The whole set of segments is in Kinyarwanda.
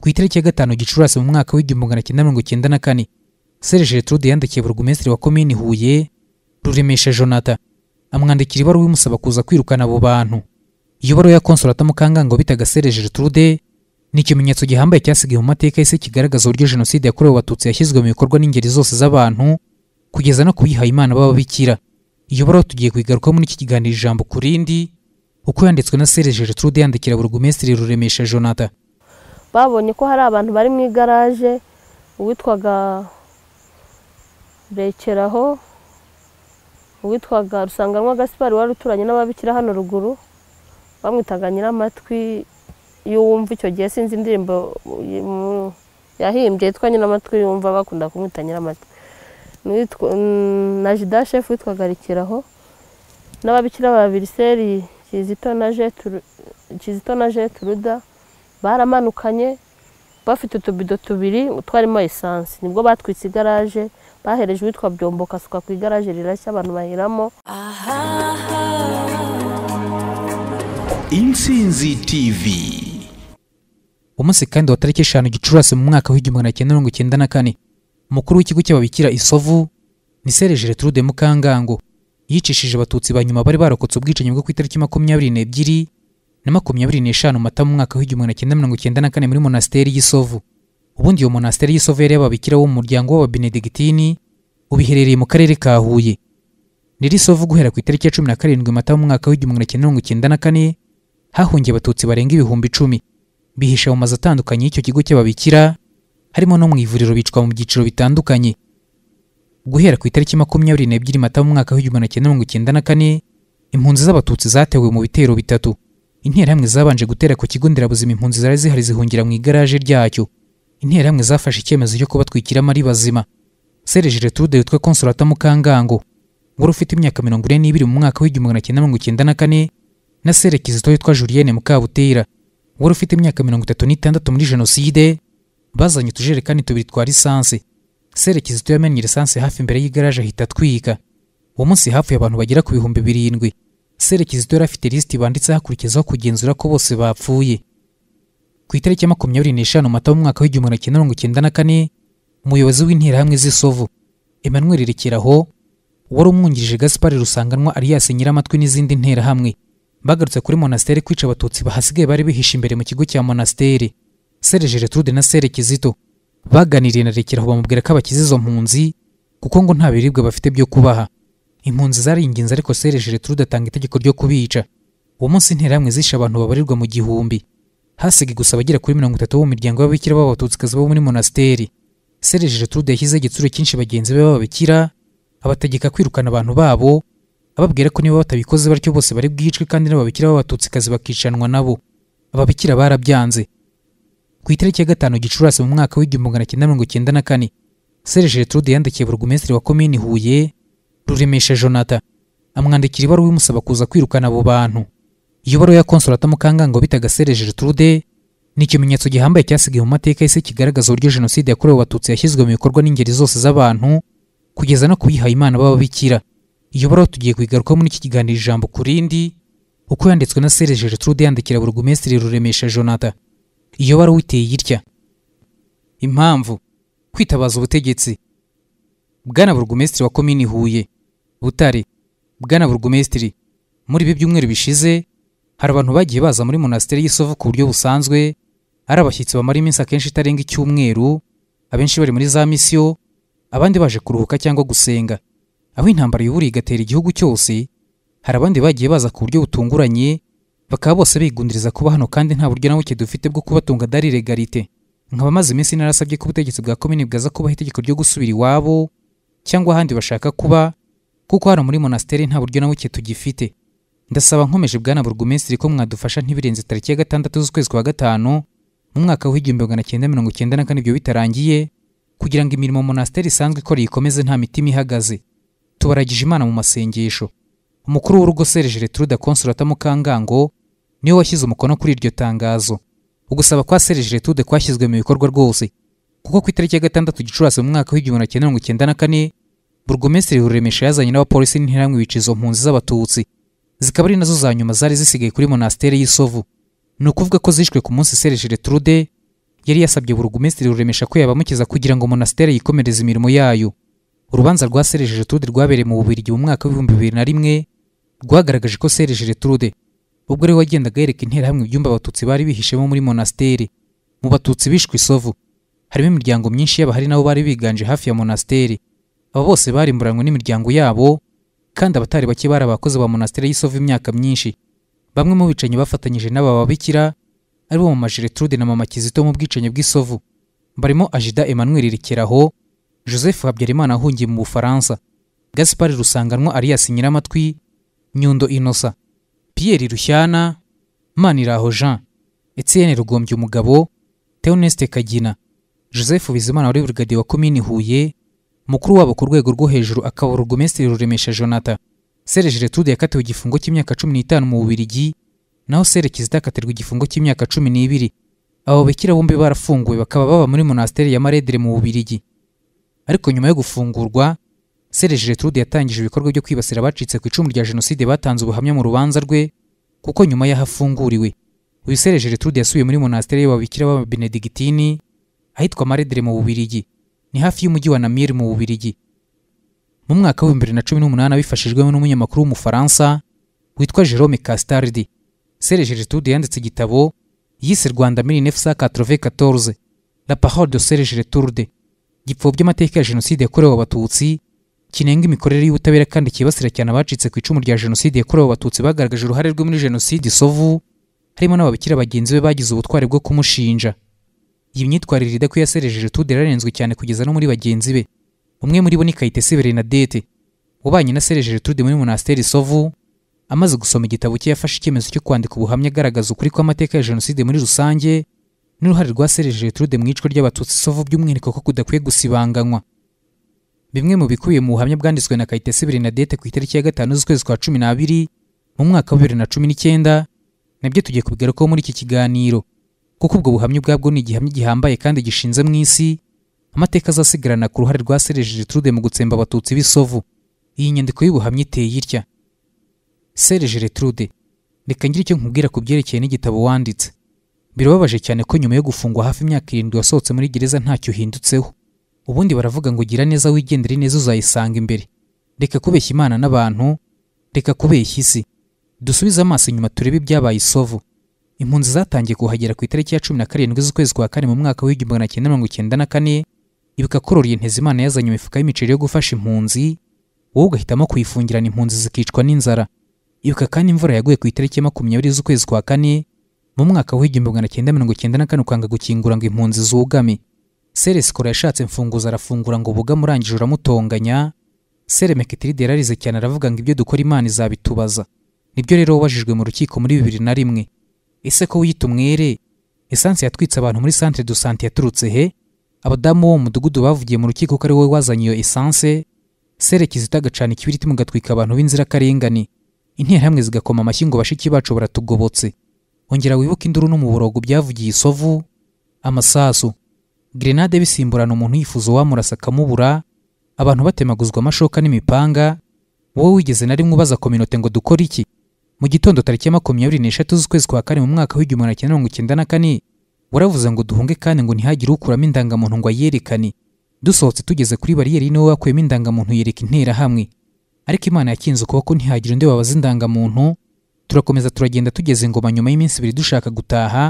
ku itariki ya gatanu gicurasi mu mwaka w'igihumbi magana cyenda mirongo cyenda na kane serge gertrude yandikiye burugumesitiri wa komini huye ruremesha jonata amwandikira ibaruwa imusaba kuza kwirukana abo bantu iyo baruwa ya konsolata mukangango bitaga serge gertrude ni ikimenyetso gihambaye cyasigaye mu mateka y'isi kigaragaza uburyo jenoside yakorewe abatutsi yashyizwe mu bikorwa n'ingeri zose z'abantu kugeza no kuyihaye imana b'ababikira iyo baruwa tugiye kuyigarukaho muri iki kiganiro ijambo kurindi rindi uko yanditswe na serge gertrude yandikira burugumesitiri ruremesha jonata babonye ko hari abantu bari mu igaraje uwitwaga rekeraho uwitwaga rusanganwa gasipari wari uturanye n'ababikira hano ruguru bamwitaga nyiramatwi y'uwumva icyo gihe sinzi indirimbo yahimbye yitwa nyiramatwi yumva bakunda kumwita nyiramatwi mm, na jida shefu witwaga rekeraho n'ababikira babiri seri kizito na jeturuda baramanukanye bafite utubido tubiri twarimo esanse nibwo batwitse igaraje bahereje uwitwa byomboka asuka ku igaraje rirashya abantu bahiramo intsinzi tivi umunsi kandi wa tariki eshanu gicurasi mu mwaka w'igihumbi magana cyenda mirongo icyenda na kane umukuru w'ikigo cy'ababikira isovu ni serejere turude mukangango yicishije abatutsi ba nyuma bari barokotse ubwicanyi bwo ku itariki makumyabiri n'ebyiri na makumyabiri n'eshanu mata mu mwaka w'igihumbi magana cyenda mirongo icyenda na kane muri monasiteri y'isovu ubundi iyo monasiteri y'isovu yari iy'ababikira bo mu muryango w'ababenedegitini ubu mu karere ka huye rero isovu guhera ku itariki ya cumi na karindwi mata mu mwaka w'igihumbi magana cyenda mirongo icyenda na kane hahungiye abatutsi barenga ibihumbi icumi bihisha mu mazu atandukanye y'icyo kigo cy'ababikira harimo no mu ivuriro bicwa mu byiciro bitandukanye guhera ku itariki makumyabiri n'ebyiri mata mu mwaka w'igihumbi magana cyenda mirongo icyenda na kane impunzi z'abatutsi zatewe mu bitero bitatu interahamwe zabanje gutera ku kigo nderabuzima impunzi zari zihari zihungira mu igaraje ryacyo interahamwe zafashe icyemezo cyo kubatwikiramo ari bazima serejire turude witwa konsolata mukangango wari ufite imyaka mirongo ine n'ibiri mu mwaka w'igihumbi magana cyenda mirongo icyenda na kane na sere kizito witwa julienne mukabutera wari ufite imyaka mirongo itatu n'itandatu muri jenoside bazanye utujerekani tubiri twa lisansi sere kizito lisansi hafi imbere y'igaraje ahita atwika uwo munsi hapfuye abantu bagera ku bihumbi birindwi serekizido yari afite lisiti banditseho akurikizaho kugenzura ko bose bapfuye ku itariki ya makumyabiri n'eshanu mata mu mwaka w'igihumbi kimwe mirongo icyenda na kane umuyobozi w'interahamwe z'isovu emmanuel rekeraho wari umwungirije gaspari rusanganwa alias nyiramatwi n'izindi nterahamwe bagarutse kuri monasiteri kwica abatutsi bahasigaye bari bihishe imbere mu kigo cya monasiteri sere gertrude na sere kizito baganiriye na rekeraho bamubwira ko abakiza izo mpunzi kuko ngo nta biribwa bafite byo kubaha impunzi zari ariko sereje leta atanga itegeko ryo kubica uwo munsi interahamwe zishe abantu babarirwa mu gihumbi hasigaye gusa abagera kuri mirongo itatu bo mu miryango y'ababikira b'abatutsi bo muri monasiteri sereje leta yashyizeho igitsure cyinshi bagenzi be b'ababikira abategeka kwirukana abantu babo ababwira ko niba batabikoze batyo bose bari bwicwe kandi n'ababikira b'abatutsikazi bakicanwa nabo ababikira barabyanze ku itariki ya gatanu gicurasi mu mwaka w'igihumbi magana cyenda mirongo icyenda na kane sereje leta yandikiye burugumesitiri wa komini huye ruremesha jonathan amwandikira ibaruwa imusaba kuza kwirukana abo bantu iyo baruwa ya konsolata mukangango bitaga serejeje turude ni ikimenyetso gihambaye cyasigaye mu mateka y'isi kigaragaza uburyo jenoside yakorewe abatutsi yashyizwe mu bikorwa n'ingeri zose z'abantu kugeza no kuyiha imana b'ababikira iyo baruwa tugiye kuyigarukaho muri iki kiganiro ijambo kurindi rindi uko yanditswe na serejeje turude yandikira burugumesitiri ruremesha Jonata iyo baruwa iteye irya impamvu kwitabaza ubutegetsi bwana burugumesitiri wa komini huye butare bwana burugumesitiri muri ibi byumweru bishize hari abantu bagiye baza muri monasiteri y'isovu ku buryo busanzwe ari abashyitsi bamara iminsi akenshi itarenga icyumweru abenshi bari muri za misiyo abandi baje kuruhuka cyangwa gusenga aho intambara yuburiye igatera igihugu cyose hari abandi bagiye baza ku buryo butunguranye bakaba bose bigundiriza kuba hano kandi nta buryo na buke dufite bwo kubatunga darire legalite nkaba maze iminsi narasabye ko ubutegetsi bwa komini bwaza kubaho itegeko ryo gusubira iwabo cyangwa ahandi bashaka kuba kuko hano muri monasiteri nta buryo na buke tugifite ndasaba nkomeje bwana burugumesitiri ko mwadufasha ntibirenze tariki ya gatandatu z'ukwezi kwa gatanu mu mwaka w'igihumbi magana cyenda mirongo cyenda na kane ibyo bitarangiye kugira ngo imirimo monasiteri isanzwe ikora ikomeze nta mitima ihagaze tubaragije imana mu masengesho umukuru w'urugo serije retruda konsolata mukangango niwe washyize umukono kuri iryo tangazo ugusaba kwa serije retrude kwashyizwe mu bikorwa rwose kuko ku itariki ya gatandatu gicurasi mu mwaka w'igihumbi magana cyenda mirongo cyenda na kane burugumesitiri ruremesha yazanye n'abapolisi n'intiramwe biciza impunzi z'abatutsi zikaba ari nazo za nyuma zari zisigaye kuri monasiteri y'isovu ni ukuvuga ko zishwe ku munsi serejere turude yari yasabye burugumesitiri ruremesha ko yabamukiza kugira ngo monasiteri yikomereze imirimo yayo urubanza rwa serejere turude rwabereye mu bubirigi mu mwaka w'ibihumbi bibiri na rimwe rwagaragaje ko serejere turude ubwo ari wagendaga yereka interahamwe ibyumba abatutsi bari bihishemo muri monasiteri mu batutsi bishwe isovu harimo imiryango myinshi hari nabo bari biganje hafi ya monasiteri aba bose barimburanwe n'imiryango yabo kandi abatari bake bari abakozi ba monasteri y’isovu imyaka myinshi bamwe mu bicanyi bafatanyije n'aba babikira aribo mama Gertrude na mama Kizito mu bwicanyi bw'isovu barimo Ajida Emmanuel Rekeraho Joseph Habyarimana ahungiye mu Bufaransa Gaspard Rusanganwa Arias Nyiramatwi Nyundo Inosa Pierre Rushyana Maniraho Jean Etienne Rugombye umugabo Theoneste Kagina Joseph Bizimana wari brigadier wa komini Huye mukuru wabo ku rwego rwo hejuru akaba burugumesitiri ruremesha jonathan serge retude yakatiwe igifungo cy'imyaka cumi n'itanu mu bubirigi naho serge kizita akatirwa igifungo cy'imyaka cumi n'ibiri abo bakira bombi barafunguwe bakaba baba muri monasteri ya maredere mu bubirigi ariko nyuma yo gufungurwa serge retude yatangije ibikorwa byo kwibasira abacitse ku icumu rya jenoside batanze ubuhamya mu rubanza rwe kuko nyuma y'aho afunguriwe uyu serge retude yasubiye muri monasteri y'ababikira b'ababenedigitinini ahitwa maredere mu bubirigi ni hafi y'umujyi wa namiri mu bubirigi mu mwaka w'ibihumbi bibiri na cumi n'umunani abifashijwemo n'umunyamakuru w'umufaransa witwa jerome castardi sere geritude yanditse igitabo yise rwanda muri nefusa katrove katorze la parole de sere geritude gipfobya ya jenoside yakorewe abatutsi kinenga imikorere y'ubutabera kandi kibasira cyane abacitse ku icumu rya jenoside yakorewe abatutsi bagaragaje uruhare rwe muri jenoside isovu harimo n'ababikira bagenzi be bagize ubutwari bwo kumushinja iyi myitwarire idakwiyaserejeje tude yararenzwe cyane kugeza no muri bagenzi be umwe muri bo ni kayitesi berenadete ubanye na serejeje tude muri monasteri sovu amaze gusoma igitabo cye yafashe icyemezo cyo kwandika ubuhamya agaragaza ukuri kw'amateka ya jenoside muri rusange n'uruhare rwa serejeje tude mu icwa ry'abatutsi sovu by'umwihariko ko kudakwiye gusibanganywa bimwe mu bikubiye mu buhamya bwanditswe na kayitesi berenadete ku itariki ya gatanu z'ukwezi kwa cumi n'abiri mu mwaka wa bibiri na cumi n'icyenda nabyo tugiye kubigarukaho muri iki kiganiro kuko ubwo buhamya ubwabwo ni igihamya gihambaye kandi gishinze mu isi amateka azasigarana ku ruhare rwa Serge Trude mu gutsemba abatutsi b'isovu iyi nyandiko y'ubuhamya iteye itya Serge Trude reka ngire icyo nkubwira ku byerekeye n'igitabo wanditse birababaje cyane ko nyuma yo gufungwa hafi imyaka irindwi wasohotse muri gereza ntacyo uhindutseho ubundi baravuga ngo gira neza wigendere neza uzayisanga imbere reka kubeshya imana n'abantu reka kubeshya isi dusubize amaso inyuma turebe ibyabaye isovu impunzi zatangiye kuhagera ku itariki ya cumi na karindwi z'ukwezi kwa kane mu mwaka w'igihumbi magana cyenda mirongo icyenda na kane ibikakororeye Ntezimana yazanye imifuka y'imiceri yo gufasha impunzi wowe ugahitamo kuyifungirana impunzi zikicwa n'inzara ibuka kandi imvura yaguye ku itariki ya makumyabiri z'ukwezi kwa kane mu mwaka w'igihumbi magana cyenda mirongo icyenda na kane ukanga gukingura ngo impunzi zugame seresikora yashatse imfunguzo arafungura ngo ubugame urangije uramutonganya seremekitiri yararize cyane aravuga ngo ibyo dukora imana izabitubaza nibyo rero wabajijwe mu rukiko muri bibiri na rimwe ese ko wiyita umwere esanse yatwitse abantu muri santire du sante yaturutse he abadamu bo mu mudugudu bavugiye mu rukiko ko ari wowe wazanye iyo esanse serekezi itagacana ikibiriti mugatwika abantu b'inzirakarengane interahamwe zigakoma amashyi ngo bashiki bacu baratugobotse ongera wibuke induru n'umuborogo byavugiye isovu amasasu gerenade bisimburana umuntu yifuza uwamurasa akamubura abantu batemaguzwa amashoka n'imipanga wowe wigeze na rimwe ubaza kominote ngo dukore iki mu gitondo tariki ya makumyabiri n'eshatu z'ukwezi kwa kane mu mwaka w'igihumbi magana cyenda mirongo icyenda na kane waravuze ngo duhunge kandi ngo ntihagire ukuramo indangamuntu ngo ayerekane dusohotse tugeze kuri bariyeri niwe wakuyemo indangamuntu yereka interahamwe ariko imana yakinze ukuboko ntihagire undi wabaza indangamuntu turakomeza turagenda tugeze ingoma nyuma y'iminsi ibiri dushaka gutaha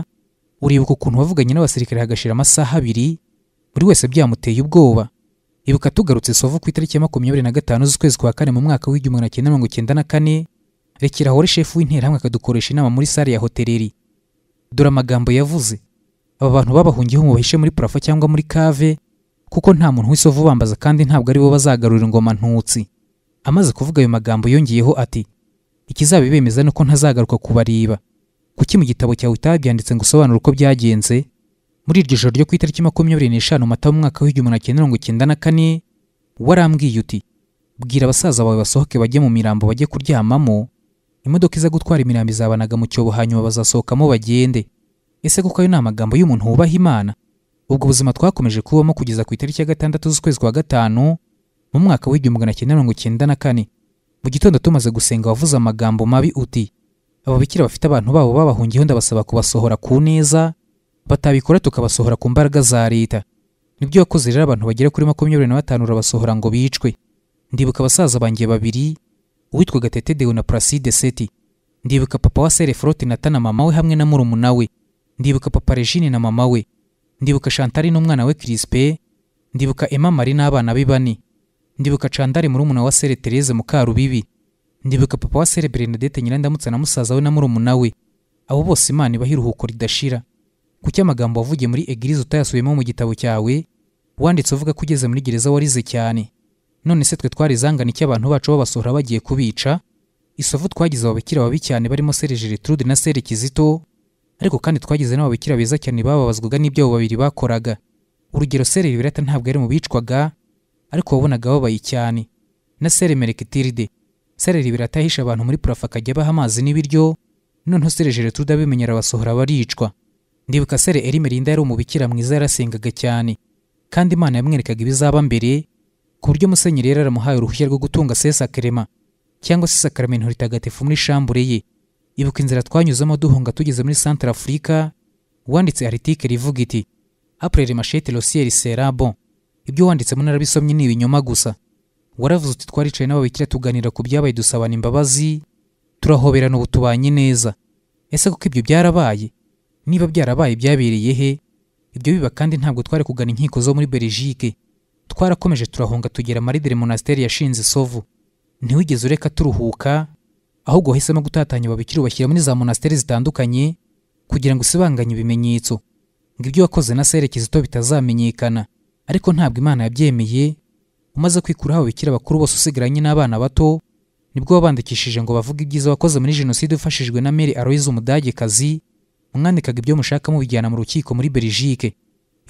uribuka ukuntu wavuganye n'abasirikare hagashira amasaha abiri buri wese byamuteye ubwoba ibuka tugarutse sovu ku itariki ya makumyabiri na gatanu z'ukwezi kwa kane mu mwaka w'igihumbi magana cyenda mirongo icyenda na kane rekera ahore shefu w'interahamwe akadukoresha inama muri sare ya hoteleri dore amagambo yavuze aba bantu babahungiyeho mubahishe muri parafo cyangwa muri kave kuko nta muntu wese ubambaza kandi ntabwo aribo bazagarura ingoma ntutsi amaze kuvuga ayo magambo yongeyeho ati ikizabibemeza ni uko ntazagaruka kubareba kuki mu gitabo cyawe utabyanditse ngo usobanure uko byagenze muri iryo joro ryo ku itariki makumyabiri n'eshanu mata mu mwaka w'igihumbi na cyenda mirongo icyenda na kane warambwiye uti bwira abasaza bawe basohoke bajye mu mirambo bajye kuryamamo imodoka iza gutwara imirambo izabanaga mu cyobo hanyuma bazasohokamo bagende ese kuko ayo ni amagambo y'umuntu wubaha imana ubwo buzima twakomeje kubamo kugeza ku itariki ya gatandatu z'ukwezi kwa gatanu mu mwaka w'igihumbi magana cyenda mirongo icyenda na kane mu gitondo tumaze gusenga wavuze amagambo mabi uti ababikira bafite abantu babo babahungiyeho ndabasaba kubasohora ku neza batabikora tukabasohora ku mbaraga za leta nibyo wakoze rero abantu bagera kuri makumyabiri na batanu urabasohora ngo bicwe ndibuka abasaza bangiye babiri uwitwaga tete dewo na placide seti ndibuka papa wa serefuroti nata na mama we hamwe na murumuna we ndibuka papa regine na mama we ndibuka shantari n'umwana we kirisipe ndibuka emma marie n'abana be bane ndibuka candare murumuna wa sere tereze mukarubibi ndibuka papa wa sere bernadette nyirandamutsa na musaza we na murumuna we abo bose imana ibaha iruhuko ridashira kuki amagambo wavugiye muri egirize utayasubiyemo mu gitabo cyawe wanditse uvuga ko ugeze muri gereza warize cyane none se twe twari izangane abantu bacu babasohora bagiye kubica isovu twagize ababikira babi cyane barimo sere gertrude na sere kizito ariko kandi twagize n'ababikira beza cyane bababazwaga n'ibyo babiri bakoraga urugero sere liberata ntabwo ari mu bicwaga ariko wabonaga babaye cyane na sere merekitiride sere liberata yahishe abantu muri purafa akajya abaha amazi n'ibiryo noneho sere gertrude abimenyera abasohora baricwa ndibuka sere erimerinda yari umubikira mwiza yarasengaga cyane kandi imana yamwerekaga ibizaba mbere ku buryo musenyeri yari yaramuhaye uruhushya rwo gutunga sesakarema cyangwa se sakaramento ritagatifu muri shambure ye ibuka inzira twanyuzemo duhunga tugeze muri santara afurika wanditse aritikeli rivuga iti apurere mashete rosiyeri serabo ibyo wanditsemo narabisomye ni ibinyoma gusa waravuze uti twaricaye n'ababikira tuganira ku byabaye dusabana imbabazi turahoberana ubu tubanye neza ese kuko ibyo byarabaye niba byarabaye byabereye he ibyo biba kandi ntabwo twari kugana inkiko zo muri belgique twarakomeje turahunga tugera maridire monasiteri yashinze isovu ntiwigeze ureka turuhuka ahubwo wahisemo gutatanya babikira ubashyira muri za monasiteri zitandukanye kugira ngo usibanganye ibimenyetso ngo ibyo wakoze na sere kizito bitazamenyekana ariko ntabwo imana yabyemeye umaze kwikuraho ababikira bakuru bose usigaranye n'abana bato nibwo wabandikishije ngo bavuge ibyiza wakoze muri jenoside ufashijwe na mary aloyize umudagekazi mwandikaga ibyo mushaka mubijyana mu rukiko muri belgique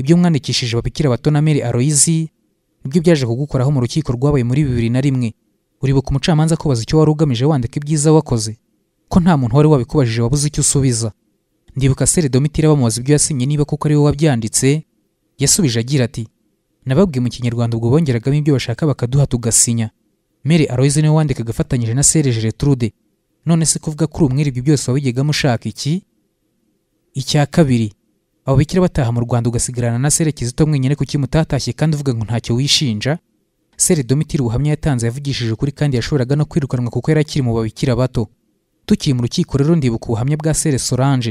ibyo mwandikishije babikira bato na mary aloyize nibyo byaje kugukoraho mu rukiko rwabaye muri bibiri na rimwe uribuka umucamanza kubaza icyo wari ugamije wandika ibyiza wakoze ko nta muntu wari wabikubajije wabuze icyo usubiza ndibuka sere bamubaza ibyo yasinye niba kuko ari wowe wabyanditse yasubije agira ati nababwiye mu kinyarwanda ubwo bongeragamo ibyo bashaka bakaduha tugasinya mere aroyize niwe wandikaga afatanyije na sere geretrude none se kuvuga kuri umwere ibyo byose wabigegamo ushaka iki icya kabiri ababikira bataha mu rwanda ugasigarana na serekezi to mwenyine kuki mutatashye kandi uvuga ngo ntacyo wishinja sere domitiri ubuhamya yatanze yavugishije ukuri kandi yashoboraga no kwirukanwa kuko yari akiri mu babikira bato tukiri mu rukiko rero ndibuka ubuhamya bwa sere solange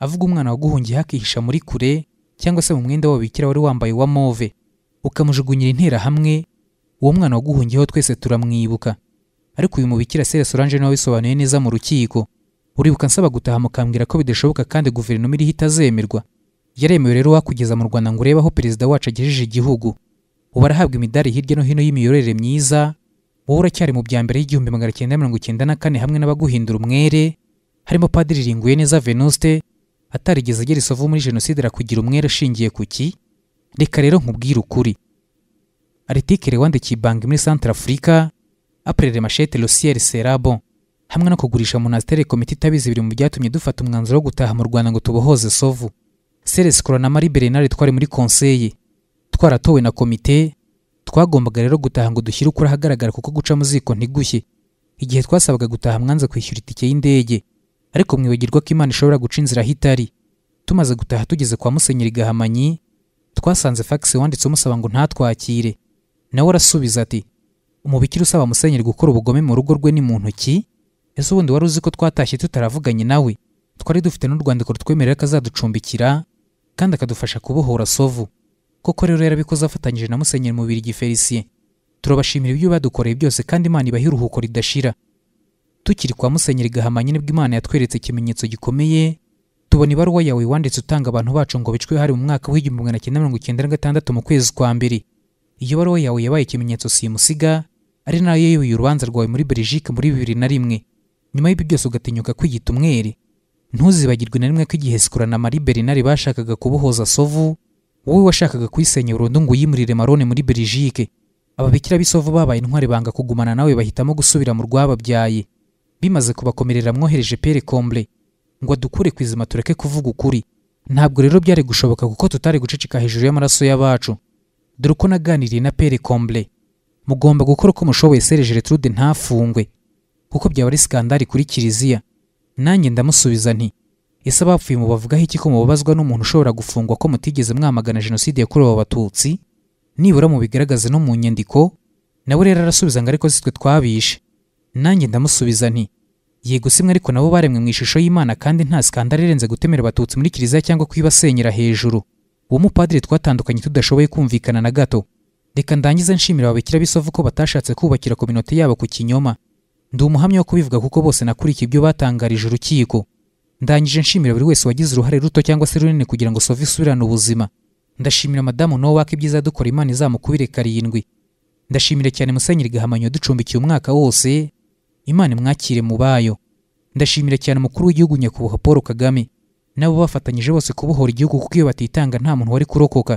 avuga umwana waguhungiye hakihisha muri kure cyangwa se mu mwenda w'ababikira wari wambaye wa move ukamujugunyira interahamwe uwo mwana waguhungiyeho twese turamwibuka ariko uyu mubikira sere solange niwe wabisobanuye neza mu rukiko uribuka nsaba gutaha mukambwira ko bidashoboka kandi guverinoma iriho itazemerwa yaremewe rero wakugeza mu rwanda ngo urebe aho perezida wacu agejeje igihugu ubu arahabwa imidari hirya no hino y'imiyoborere myiza wowe uracyari mu bya mbere y'igihumbi magana cyenda mirongo icyenda na kane hamwe n'abaguhindura umwere harimo padiri ringuye neza venuste atarigeze agera isovu muri jenoside arakugira umwere ashingiye ku ki reka rero nkubwire ukuri aritikere wandikiye banki muri santara afurika aprere machete le ciel hamwe no kugurisha monastere komite itabizi biri mu byatumye dufata umwanzuro wo gutaha mu rwanda ngo tubohoze sovu seresikora na marie bernard twari muri konseye twaratowe na komite twagombaga rero gutaha ngo dushyire uko ahagaragara kuko guca mu ziko ntigushye igihe twasabaga gutaha mwanza kwishyura itike y'indege ariko mwibagirwa ko imana ishobora guca inzira aho itari tumaze gutaha tugeze kwa musenyeri gahamanyi twasanze fagisi wanditse umusaba ngo ntatwakire nawe arasubiza ati umubikira usaba musenyeri gukora ubugome mu rugo rwe ni mu ntoki ese ubundi wari uzi ko twatashye tutaravuganye nawe twari dufite n'urwandiko rutwemerera ko azaducumbikira kandi akadufasha kubohora sovu koko rero yarabikoze afatanyije na musenyeri mubiri felicien turabashimira ibyo badukoreye byose kandi imana ibaha iruhuko ridashira tukiri kwa musenyeri gahama nyine bw'imana yatweretse ikimenyetso gikomeye tubona ibaruwa yawe wanditse utanga abantu bacu ngo bicwe hari mu mwaka w'igihumbi magana cyenda mirongo icyenda na gatandatu mu kwezi kwa mbere iyo baruwa yawe yabaye ikimenyetso simusiga ari nayo yayoboye urubanza rwawe muri belgique muri bibiri na rimwe nyuma y'ibyo byose ugatinyuka kwiyita umwere ntuzibagirwe na rimwe ko igihe sikora na marie bernard bashakaga kubuhoza sovu wowe washakaga kuyisenya burundu ngo uyimurire marone muri belgique ababikira b'isovu babaye intwari banga kugumana nawe bahitamo gusubira mu rwababyaye bimaze kubakomerera mwohereje pere komble ngo adukure ku izima tureke kuvuga ukuri ntabwo rero byari gushoboka kuko tutari guceceka hejuru y'amaraso y'abacu dore uko naganiriye na pere komble mugomba gukora uko mushoboye serejere trude ntafungwe kuko byaba ari sikandari kuri kiliziya nanjye ndamusubiza nti ese abapfuye mubavugaho iki ko mubabazwa n'umuntu ushobora gufungwa ko mutigeze mwamagana jenoside yakorewe abatutsi nibura mubigaragaze no mu nyandiko nawe rero arasubiza ngo ariko si twabishe nanjye ndamusubiza nti yego simwe ariko nabo baremwe mu ishusho y'imana kandi nta sikandari irenze gutemera abatutsi muri kiliziya cyangwa kuyibasenyera hejuru uwo mupadiri twatandukanye tudashoboye kumvikana na gato reka ndangize nshimira ababikira b'isovu ko batashatse kubakira kominoti yabo ku kinyoma ndi umuhamya wo kubivuga kuko bose nakurikiye ibyo batangarije urukiko ndangije nshimira buri wese wagize uruhare ruto cyangwa se runini kugira ngo sova isubirane ubuzima ndashimira madamu nowak ibyiza dukora imana izamukubire karindwi ndashimira cyane musenyeri gahamanyo ducumbikiye umwaka wose imana imwakire mu bayo ndashimira cyane umukuru w'igihugu nyakubahwa paul kagame nabo bafatanyije bose kubohora igihugu kuko iyo batitanga nta muntu wari kurokoka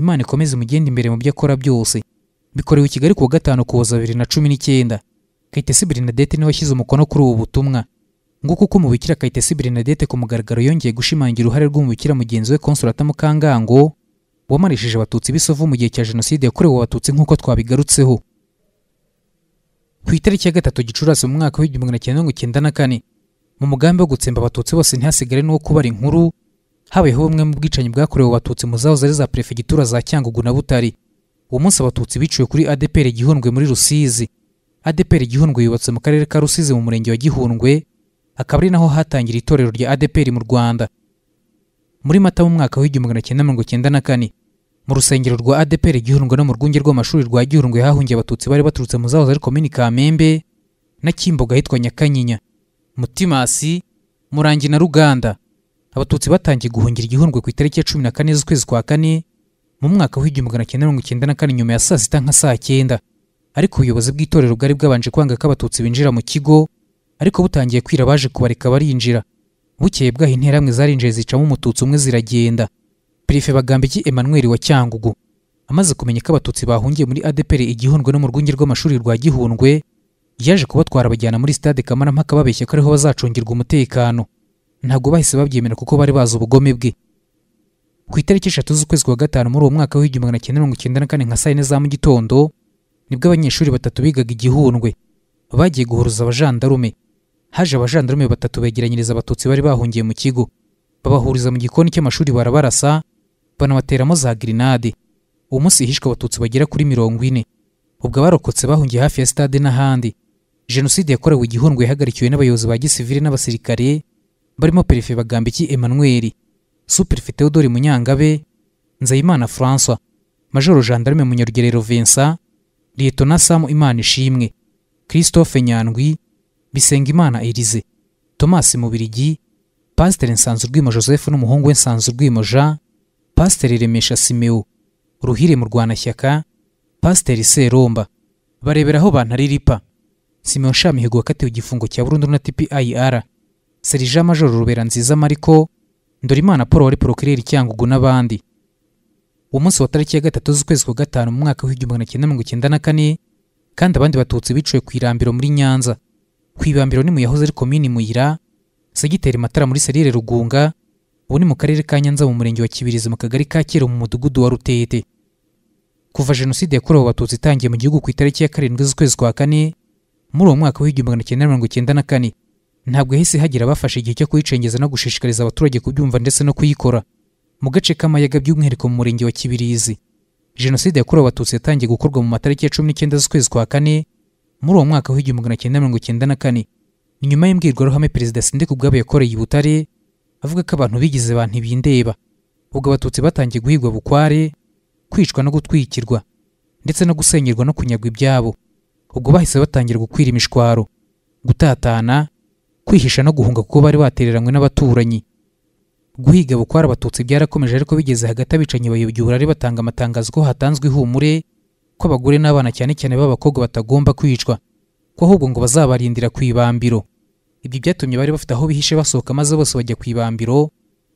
imana ikomeze imugende imbere mu byo akora byose bikorewe i kigali ku wa gatanu kuboza bibiri na cumi n'icyenda kayitesi bernadette niwe washyize umukono kuri ubu butumwa nguko uko umubikira kayitesi bernadette ku mugaragaro yongeye gushimangira uruhare rw'umubikira mugenzi we konsolata mukangango wamarishije abatutsi b'isovu mu gihe cya jenoside yakorewe abatutsi nk'uko twabigarutseho ku itariki ya gatatu gicurasi mu mwaka w'igihumbi na mirongo icyenda na kane mu mugambi wo gutsemba abatutsi bose ntihasigare n'uwo kubara inkuru habayeho bumwe mu bwicanyi bwakorewe abatutsi mu zahoze zari za perefegitura za cyangugu na Butari uwo munsi abatutsi biciwe kuri adeperi gihundwe muri rusizi adeperi gihundwe yubatse mu karere ka rusizi mu murenge wa gihundwe akaba ari naho hatangira itorero rya adeperi mu rwanda muri mata w’umwaka mwaka w'igihumbi magana cyenda mirongo cyenda na kane mu rusengero rwa adeperi gihundwe no mu rwunge rw'amashuri rwa gihundwe hahungiye abatutsi bari baturutse mu zahoze ari komini kamembe na kimboga ahitwa nyakanyinya mutimasi murangi na ruganda abatutsi batangiye guhungira igihundwe ku itariki ya cumi na kane z'ukwezi kwa kane mu mwaka w'igihumbi magana cyenda mirongo icyenda na kane nyuma ya saa sita nka saa cyenda ariko ubuyobozi bw'itorero bwari bwabanje kwanga ko abatutsi binjira mu kigo ariko butangiye kwira baje kubareka barinjira bukeye bwaho interamwe zarinjiye zicamo umututsi umwe ziragenda perefe bagambiki emmanuel wa cyangugu amaze kumenya ko abatutsi bahungiye muri adeperi igihundwe no mu rwunge rw'amashuri rwa gihundwe yaje kubatwara abajyana muri sitade kamarampaka babeshya ko ariho bazacungirwa umutekano ntabwo bahise babyemera kuko bari bazi ubugome bwe ku itariki eshatu z'ukwezi kwa gatanu muri uwo mwaka w'igihumbi magana cyenda mirongo icyenda na kane nka saa yine za mu gitondo nibwo abanyeshuri batatu bigaga igihundwe bagiye guhuruza abajandarume haje abajandarume batatu begeranyiriza abatutsi bari bahungiye mu kigo babahuriza mu gikoni cy'amashuri barabarasa banabateramo za girinade uwo munsi hishwe abatutsi bagera kuri mirongo ine ubwo abarokotse bahungiye hafi ya stade n'ahandi jenoside yakorewe igihundwe yahagarikiwe n'abayobozi ba gisivili n'abasirikare barimo perefe bagambiki emmanuel superefe theodore munyangabe nzayimana francois majoro gendarme munyarugerero vincent Leta na Samu Imana ishimwe Christophe Nyandwi Bisengimana Elize Thomas Mubirigi Pasiteri Nsanzurwimo Joseph n'umuhungu we Nsanzurwimo Jean Pasiteri Remesha Simeo Ruhire mu Rwanashyaka Pasiteri Seromba bareberaho bantariripa Simeo Shamihigo wakatiwe igifungo cya burundu na TPIR Serija Majoro Rubera Nziza Mariko Ndorimana Paul wari Procureur Cyangugu n'abandi umunsi wa tariki ya gatatu z'ukwezi kwa gatanu mu mwaka w'igihumbi magana cyenda mirongo icyenda na kane kandi abandi batutsi biciwe ku irambiro muri nyanza ku ibambiro ni mu yahoze ari komini muyira segiteri matara muri serire rugunga ubu ni mu karere ka nyanza mu murenge wa kibirizi mu kagari ka kera mu mudugudu wa rutete kuva jenoside yakorewe abatutsi itangiye mu gihugu ku itariki ya karindwi z'ukwezi kwa kane muri uwo mwaka w'igihumbi magana cyenda mirongo icyenda na kane ntabwo hahise hagira abafashe igihe cyo kuyicengeza no gushishikariza abaturage kubyumva ndetse no kuyikora mu gace k'amayaga by'umwihariko mu murenge wa kibirizi jenoside yakorewe abatutsi yatangiye gukorwa mu matariki ya cumi n'icyenda z'ukwezi kwa kane muri uwo mwaka w'igihumbi magana cyenda mirongo icyenda na kane ni nyuma y'imbwirwaruhame perezida sindika ubwabo yakoreye i butare avuga ko abantu bigize ba ntibindeba ubwo abatutsi batangiye guhigwa bukware kwicwa no gutwikirwa ndetse no gusenyerwa no kunyagwa ibyabo ubwo bahise batangira gukwira imishwaro gutatana kwihisha no guhunga kuko bari batereranywe n'abaturanyi guhiga bukwara abatutsi byarakomeje ariko bigeze hagati abicanyi bayobya uburari batanga amatangazo ko hatanzwe ihumure ko abagore n'abana cyane cyane b'abakobwa batagomba kwicwa ko ahubwo ngo bazabarindira ku ibambiro ibyo byatumye bari bafite aho bihishe basohoka maze bose bajya ku ibambiro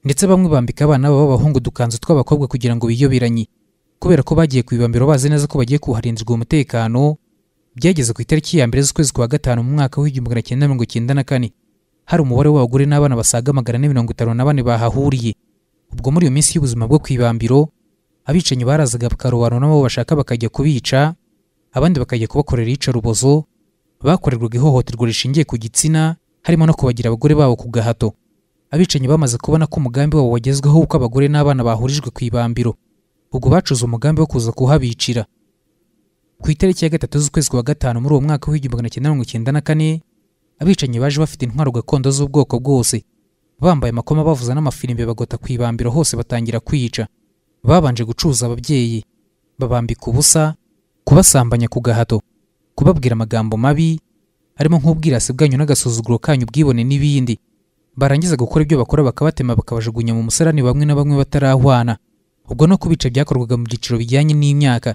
ndetse bamwe bambika abana babo b'abahungu dukanzu tw'abakobwa kugira ngo biyoberanye kubera ko bagiye ku ibambiro bazi neza ko bagiye kuharindirwa umutekano byageze ku itariki ya mbere z'ukwezi kwa gatanu mu mwaka w'igihumbi magana cyenda mirongo icyenda na kane hari umubare w'abagore n'abana basaga magana ane mirongo itanu na bane bahahuriye ubwo muri iyo minsi y'ubuzima bwo ku ibambiro abicanyi barazaga bakarobanura n'abo bashaka bakajya kubica abandi bakajya kubakorera iyicarubozo bakorerwaga ihohoterwa rishingiye ku gitsina harimo no kubagira abagore babo ku gahato abicanyi bamaze kubona ko umugambi wabo wagezweho uko abagore n'abana bahurijwe ku ibambiro ubwo bacuze umugambi wo kuza kuhabicira ku itariki ya gatatu z'ukwezi kwa gatanu muri uwo mwaka w'igihumbi magana cyenda mirongo icyenda na kane abicanyi baje bafite intwaro gakondo z'ubwoko bwose bambaye amakoma bavuza n'amafirimbi bagota ku ibambiro hose batangira kwica babanje gucuza ababyeyi babambika ubusa kubasambanya ku gahato kubabwira amagambo mabi harimo nk'ubwirasi bwanyu n'agasuzuguro kanyu ubwibone n'ibindi barangiza gukora ibyo bakora bakabatema bakabajugunya mu musarani bamwe na bamwe batarahwana ubwo no kubica byakorwaga mu byiciro bijyanye n'imyaka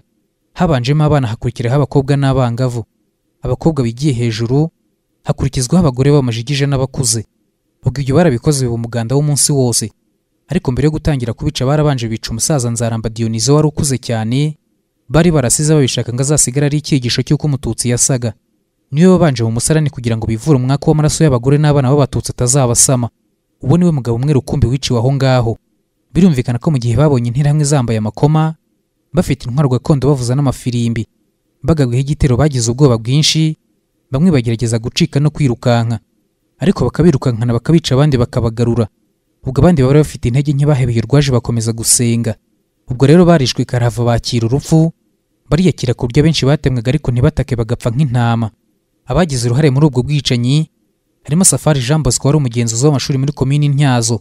habanjemo abana hakurikiraho abakobwa n'abangavu abakobwa bigiye hejuru hakurikizwaho abagore b'amajigije n'abakuze ubwo ibyo barabikoze biba umuganda w'umunsi wose ariko mbere yo gutangira kubica barabanje bica umusaza nzaramba diyonizo wari ukuze cyane bari barasize babishaka ngo azasigare ari icyigisho cy'uko umututsi yasaga niyo babanje mu musarani kugira ngo bivure umwaka w'amaraso y'abagore n'abana b'abatutsi atazabasama uwo niwe mugabo umwe rukumbi wiciwe aho ngaho birumvikana ko mu gihe babonye interahamwe zambaye amakoma bafite intwaro gakondo bavuza n'amafirimbi bagabweho igitero bagize ubwoba bwinshi bamwe bagerageza gucika no kwirukanka ariko bakabirukankana bakabica abandi bakabagarura ubwo abandi bari bafite intege nke urwaje bakomeza gusenga ubwo rero barishwe karava bakira urupfu bariyakira ku buryo abenshi batemwaga ariko ntibatake bagapfa nk'intama abagize uruhare muri ubwo bwicanyi harimo safari jean bosco wari umugenzuzi w'amashuri muri komini ntyazo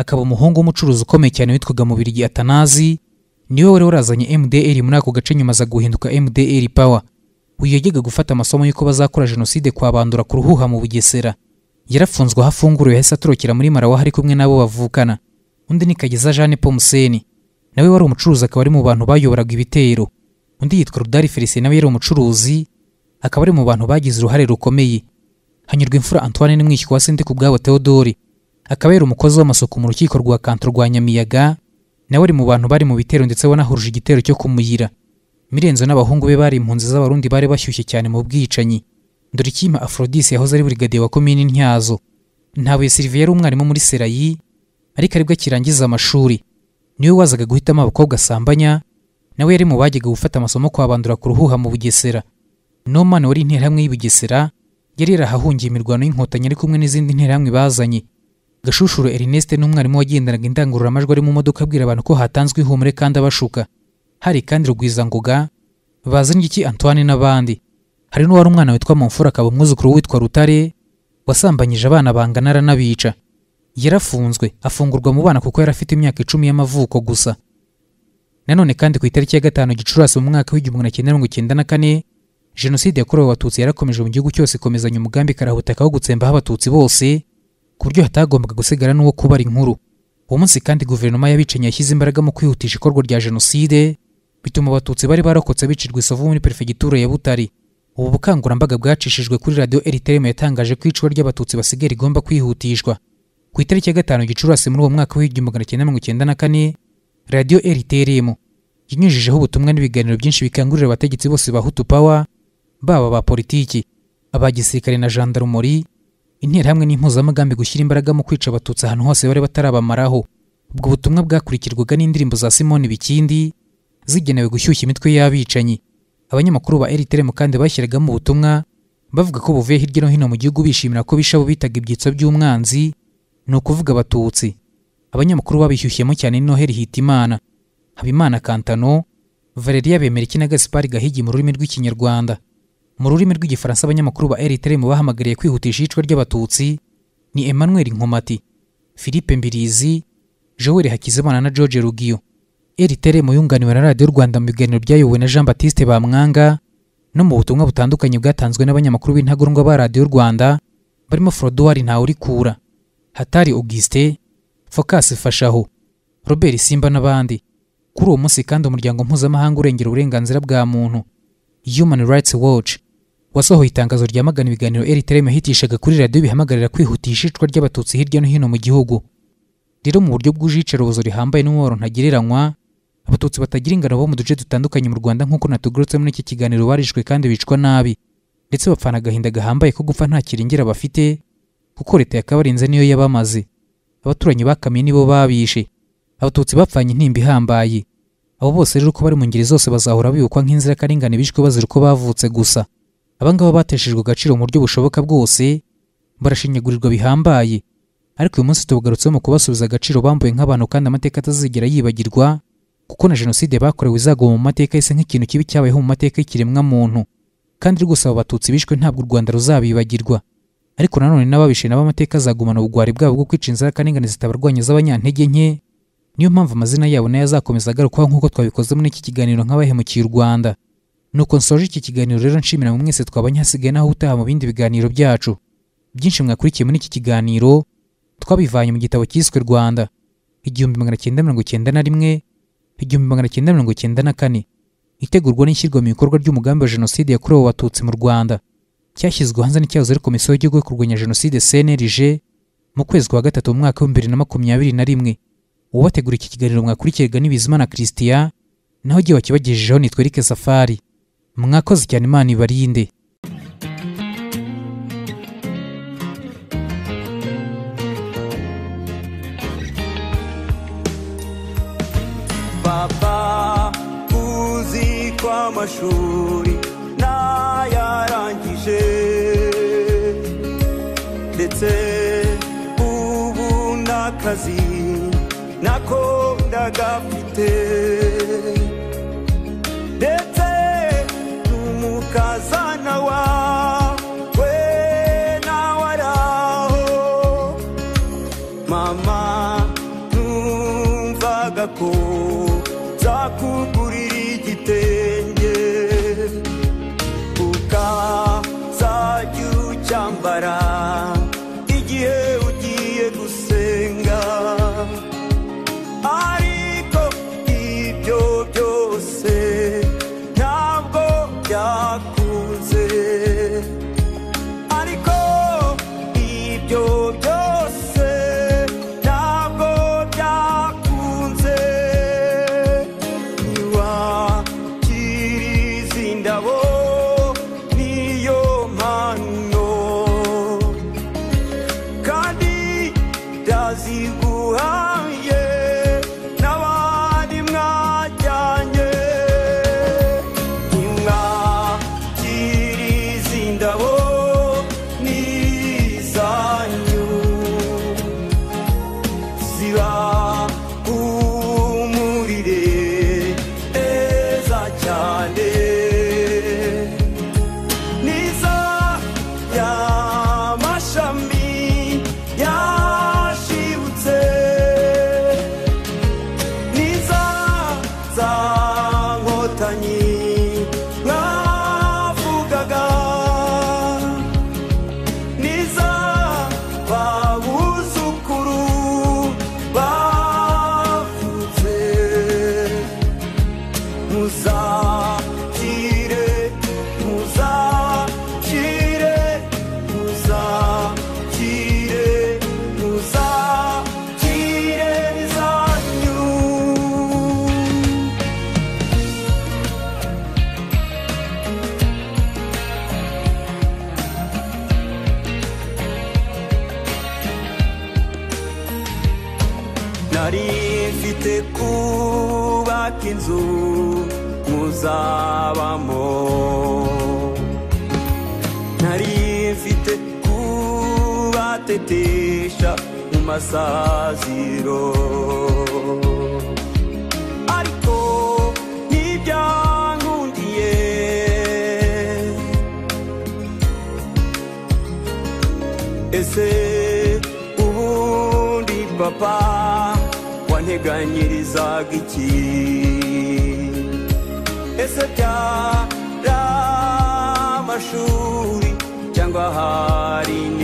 akaba umuhungu w'umucuruzi ukomeye cyane witwaga mubirigi atanazi niwe wari warazanye mdr muri ako gace nyuma aza guhinduka mdr power uyu yajyaga gufata amasomo y'uko bazakora jenoside kwabandura ku ruhuha mu bugesera yarafunzwe aho afunguriwe yahise atorokera muri marawa ari kumwe n'abo bavukana undi ni kageza jeanne pomuseni nawe wari umucuruzi akaba ari mu bantu bayoboraga ibitero undi yitwa rudari felicien nawe yari umucuruzi akaba ari mu bantu bagize uruhare rukomeye hanyurwa imfura antoine n'umwishywa wa sente ku bwabo theodore akaba yari umukozi w'amasuku mu rukiko rwa kanto rwa nyamiyaga nawe ari mu bantu bari mu bitero ndetse wanahuruje igitero cyo kumuyira mirenzo n'abahungu be bari impunzi z'abarundi bari bashyushye cyane mu bwicanyi dore icyima aforodise yahoze ari burigadiye wa komini ntyazo ntabuye siliviye yari umwarimu muri serayi ariko aribwo akirangiza amashuri niwe wazaga guhitamo abakobwa asambanya nawe yari mu bajyaga gufata amasomo kwa ku ruhuha mu bugesera nomana wari interahamwe y'i bugesera yari yarahahungiye imirwano y'inkotanyi ari kumwe n'izindi nterahamwe bazanye gashushuro erneste n'umwarimu wagendanaga indangururamajwi ari mu modoka abwira abantu ko hatanzwe ihumure kandi abashuka hari kandi rugwizangoga iki antoine n'abandi hari n'uwari umwana witwa Mumfura akaba umwuzukuru witwa rutare wasambanyije abana bangana aranabica yarafunzwe afungurwa mu bana kuko yari afite imyaka icumi y'amavuko gusa nanone kandi ku itariki ya gatanu gicurasi mu mwaka w'igihumbi magana cyenda mirongo icyenda na kane jenoside yakorewe abatutsi yarakomeje mu gihugu cyose ikomezanya umugambi karahutaka wo gutsembaho abatutsi bose ku buryo hatagombaga gusigara n'uwo kubara inkuru uwo munsi kandi guverinoma y'abicanyi yashyize imbaraga mu kwihutisha ikorwa rya jenoside bituma abatutsi bari barokotse bicirwa isovu muri perefegitura ya butare ubu bukangurambaga bwacishijwe kuri radiyo eriterema yatangaje ko icura ry'abatutsi basigaye rigomba kwihutishwa ku itariki ya gatanu gicurasi muri uwo mwaka w'igihumbi magana cyenda mirongo icyenda na kane radiyo eriterem inyujijeho ubutumwa n'ibiganiro byinshi bikangurira abategetsi bose ba hutu pawa baba ba politiki aba gisirikare na jandarumori interahamwe n'impuzamugambi gushyira imbaraga mu kwica abatutsi ahantu hose bari batarabamaraho ubwo butumwa bwakurikirwaga n'indirimbo za simoni bikindi zigenewe gushyushya imitwe y'abicanyi abanyamakuru ba rtm kandi bashyiragamo ubutumwa bavuga ko buvuye hirya no hino mu gihugu bishimira ko bisha bitaga ibyitso by'umwanzi ni ukuvuga abatutsi abanyamakuru babishyushyemo cyane noheli hitimana habimana kantano valeria bemeriki na gaspar gahigi mu rurimi rw'ikinyarwanda mu rurimi rw'igifaransa abanyamakuru ba rtm bahamagariye kwihutisha iyicwa ry'abatutsi ni emmanuel nkomati philippe mbirizi joel hakizimana na george rugiyo eritere mu yunganiwe na radiyo rwanda mu biganiro byayobowe na jean batiste bamwanga no mu butumwa butandukanye bwatanzwe n'abanyamakuru b'intagondwa ba radiyo rwanda barimo forodowari ntawurikura hatari augustin focus fashaho robert simba n'abandi kuri uwo munsi kandi umuryango mpuzamahanga urengera uburenganzira bwa muntu human rights watch wasohoye itangazo rya ryamagana ibiganiro eritere yahitishaga kuri radiyo bihamagarira kwihutisha icwa ry'abatutsi hirya no hino mu gihugu rero mu buryo bwuje rihambaye n'umubabaro ntagereranywa abatutsi batagira ingano bo mu duce dutandukanye mu rwanda nk'uko natugurutse muri iki kiganiro barishwe kandi bicwa nabi ndetse bapfana agahinda gahambaye ko gupfa nta kiringira bafite kuko leta ya niyo yabamaze abaturanyi bakamiye nibo babishe abatutsi bapfanye intimba ihambaye abo bose rero uko bari mu ngeri zose bazahora bibukwa nk'inzirakarengane bishwe bazira uko bavutse gusa abangaba bateshejwe agaciro mu buryo bushoboka bwose barashinyagurirwa bihambaye ariko uyu munsi tubugarutseho mu kubasubiza agaciro bambuye nk'abantu kandi amateka atazigera yibagirwa kuko na jenoside bakorewe izagwa mu mateka yise nk'ikintu kibi cyabayeho mu mateka y'ikiremwamuntu kandi rwose abo batutsi bishwe ntabwo u rwanda ruzabibagirwa ariko nanone n'ababishe nabo amateka azagumana ubugwari bwabo bwo kwica inzirakarengane zitabarwanya z'abanyantege nke niyo mpamvu amazina yabo nayo azakomeza agarukwaho nk'uko twabikoze muri iki kiganiro nk'abahemukiye u rwanda nuko nsoje iki kiganiro rero nshimira mu mwese twabanye hasigaye naho utaha mu bindi biganiro byacu byinshi mwakurikiye muri iki kiganiro twabivanye mu gitabo cyiswe rwanda igihumbi magana cyenda mirongo cyenda na rimwe igihumbi magana cyenda mirongo cyenda na kane itegurwa n'ishyirwa mu bikorwa ry'umugambi wa jenoside yakorewe abatutsi mu rwanda cyashyizwe hanze n'icyahoze ari komisiyo y'igihugu yo kurwanya jenoside cnlg mu kwezi kwa gatatu mu mwaka w'ibihumbi bibiri na makumyabiri na rimwe ubategura iki kiganiro mwakurikirwa n'ibizimana christian naho igihe wakibagejejeho nitwa safari mwakoze cyane imana ibarinde amashuri nayarangije ndetse ubu n'akazi nako ndagafite ndetse n'umukaza nzabamo nari mfite kubatetesha mu masaziro ariko ntibyankundiye ese ubundi papa wanteganyirizaga iki ese byari cyangwa hari